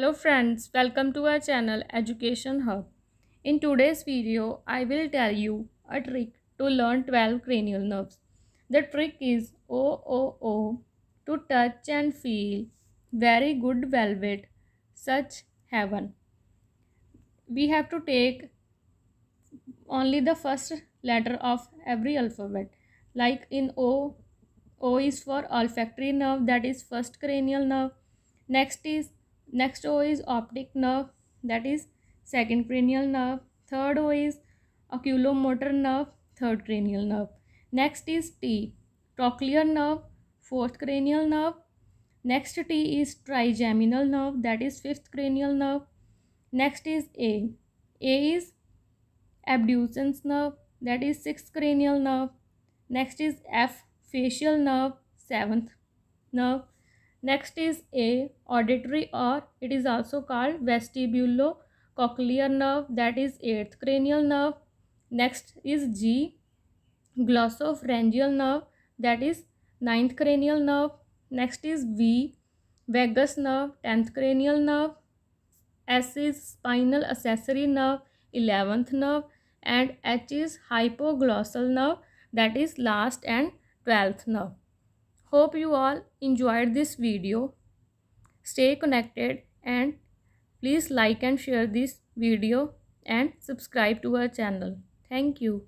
Hello friends, welcome to our channel Education Hub. In today's video, I will tell you a trick to learn 12 cranial nerves. The trick is OOO to touch and feel very good velvet such heaven. We have to take only the first letter of every alphabet. Like in O, O is for olfactory nerve that is first cranial nerve. Next is next o is optic nerve that is second cranial nerve third o is oculomotor nerve third cranial nerve next is t trochlear nerve fourth cranial nerve next t is trigeminal nerve that is fifth cranial nerve next is a a is abducens nerve that is sixth cranial nerve next is f facial nerve seventh nerve Next is a auditory or it is also called vestibulocochlear nerve that is 8th cranial nerve. Next is G glossopharyngeal nerve that is 9th cranial nerve. Next is V vagus nerve 10th cranial nerve. S is spinal accessory nerve 11th nerve and H is hypoglossal nerve that is last and 12th nerve. Hope you all enjoyed this video. Stay connected and please like and share this video and subscribe to our channel. Thank you.